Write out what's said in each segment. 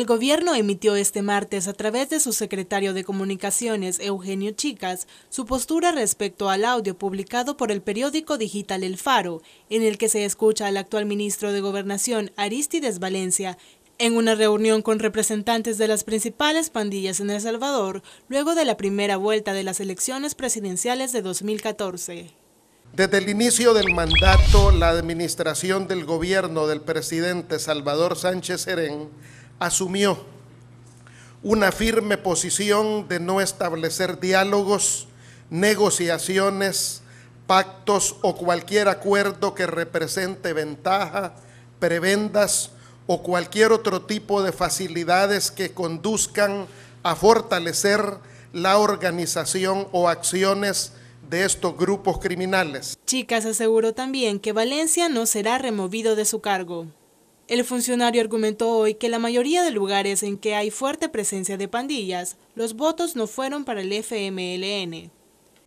El gobierno emitió este martes a través de su secretario de Comunicaciones, Eugenio Chicas, su postura respecto al audio publicado por el periódico digital El Faro, en el que se escucha al actual ministro de Gobernación, Aristides Valencia, en una reunión con representantes de las principales pandillas en El Salvador, luego de la primera vuelta de las elecciones presidenciales de 2014. Desde el inicio del mandato, la administración del gobierno del presidente Salvador Sánchez Serén asumió una firme posición de no establecer diálogos, negociaciones, pactos o cualquier acuerdo que represente ventaja, prebendas o cualquier otro tipo de facilidades que conduzcan a fortalecer la organización o acciones de estos grupos criminales. Chicas aseguró también que Valencia no será removido de su cargo. El funcionario argumentó hoy que la mayoría de lugares en que hay fuerte presencia de pandillas, los votos no fueron para el FMLN.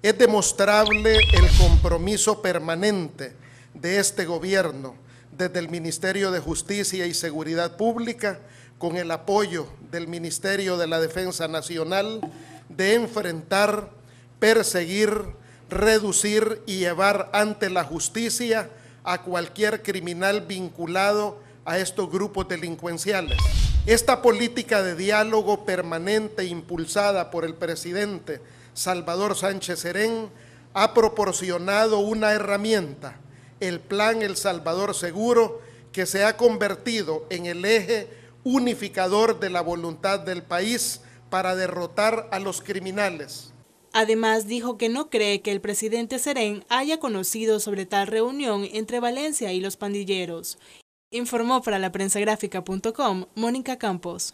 Es demostrable el compromiso permanente de este gobierno desde el Ministerio de Justicia y Seguridad Pública con el apoyo del Ministerio de la Defensa Nacional de enfrentar, perseguir, reducir y llevar ante la justicia a cualquier criminal vinculado a estos grupos delincuenciales. Esta política de diálogo permanente impulsada por el presidente Salvador Sánchez Serén ha proporcionado una herramienta, el Plan El Salvador Seguro, que se ha convertido en el eje unificador de la voluntad del país para derrotar a los criminales. Además, dijo que no cree que el presidente Serén haya conocido sobre tal reunión entre Valencia y los pandilleros Informó para la prensa Mónica Campos.